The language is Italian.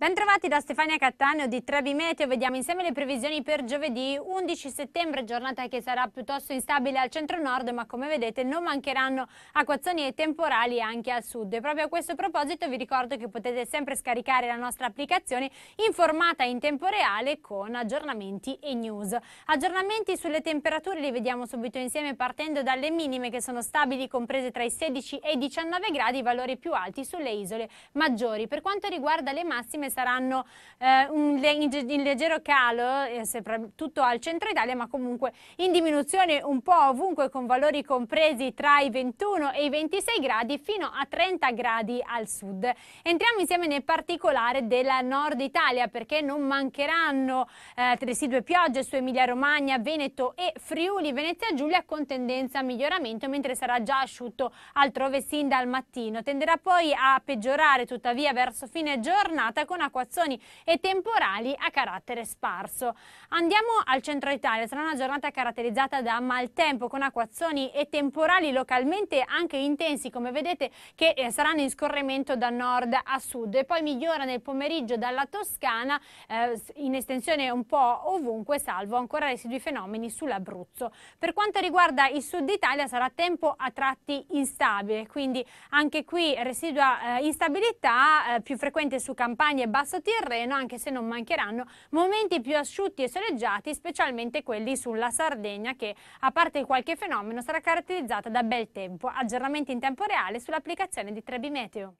Bentrovati da Stefania Cattaneo di Meteo, vediamo insieme le previsioni per giovedì 11 settembre, giornata che sarà piuttosto instabile al centro-nord ma come vedete non mancheranno acquazzoni e temporali anche al sud e proprio a questo proposito vi ricordo che potete sempre scaricare la nostra applicazione informata in tempo reale con aggiornamenti e news. Aggiornamenti sulle temperature li vediamo subito insieme partendo dalle minime che sono stabili comprese tra i 16 e i 19 gradi, valori più alti sulle isole maggiori. Per quanto riguarda le massime mattine saranno eh, un, in, in, leggero calo, eh, soprattutto al centro Italia, ma comunque in diminuzione un po' ovunque con valori compresi tra i 21 e i 26 gradi fino a 30 gradi al sud. Entriamo insieme nel particolare della nord Italia perché non mancheranno eh, residue piogge su Emilia Romagna, Veneto e Friuli, Venezia Giulia con tendenza a miglioramento mentre sarà già asciutto altrove sin dal mattino. Tenderà poi a peggiorare tuttavia verso fine giornata con con acquazzoni e temporali a carattere sparso. Andiamo al centro Italia, sarà una giornata caratterizzata da maltempo con acquazzoni e temporali localmente anche intensi come vedete che eh, saranno in scorrimento da nord a sud e poi migliora nel pomeriggio dalla Toscana eh, in estensione un po' ovunque salvo ancora residui fenomeni sull'Abruzzo. Per quanto riguarda il sud Italia sarà tempo a tratti instabile quindi anche qui residua eh, instabilità eh, più frequente su campagne e basso Tirreno, anche se non mancheranno momenti più asciutti e soleggiati, specialmente quelli sulla Sardegna che, a parte qualche fenomeno, sarà caratterizzata da bel tempo. Aggiornamenti in tempo reale sull'applicazione di Trebimeteo.